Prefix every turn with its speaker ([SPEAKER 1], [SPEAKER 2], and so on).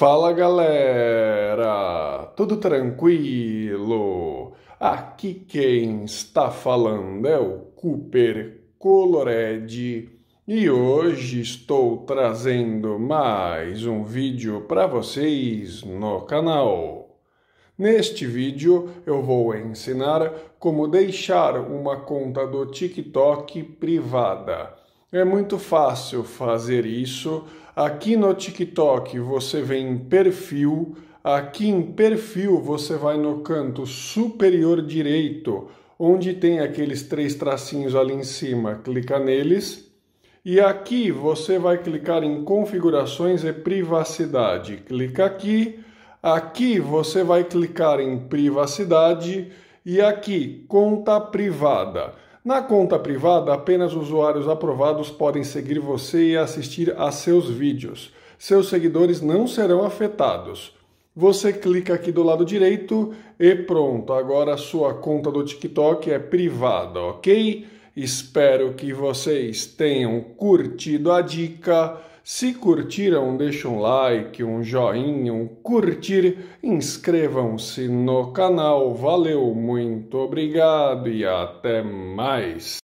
[SPEAKER 1] Fala galera, tudo tranquilo? Aqui quem está falando é o Cooper Colored e hoje estou trazendo mais um vídeo para vocês no canal. Neste vídeo eu vou ensinar como deixar uma conta do TikTok privada. É muito fácil fazer isso Aqui no TikTok você vem em perfil, aqui em perfil você vai no canto superior direito, onde tem aqueles três tracinhos ali em cima, clica neles. E aqui você vai clicar em configurações e privacidade. Clica aqui. Aqui você vai clicar em privacidade e aqui conta privada. Na conta privada, apenas usuários aprovados podem seguir você e assistir a seus vídeos. Seus seguidores não serão afetados. Você clica aqui do lado direito e pronto, agora a sua conta do TikTok é privada, ok? Espero que vocês tenham curtido a dica. Se curtiram, deixe um like, um joinha, um curtir, inscrevam-se no canal. Valeu, muito obrigado e até mais.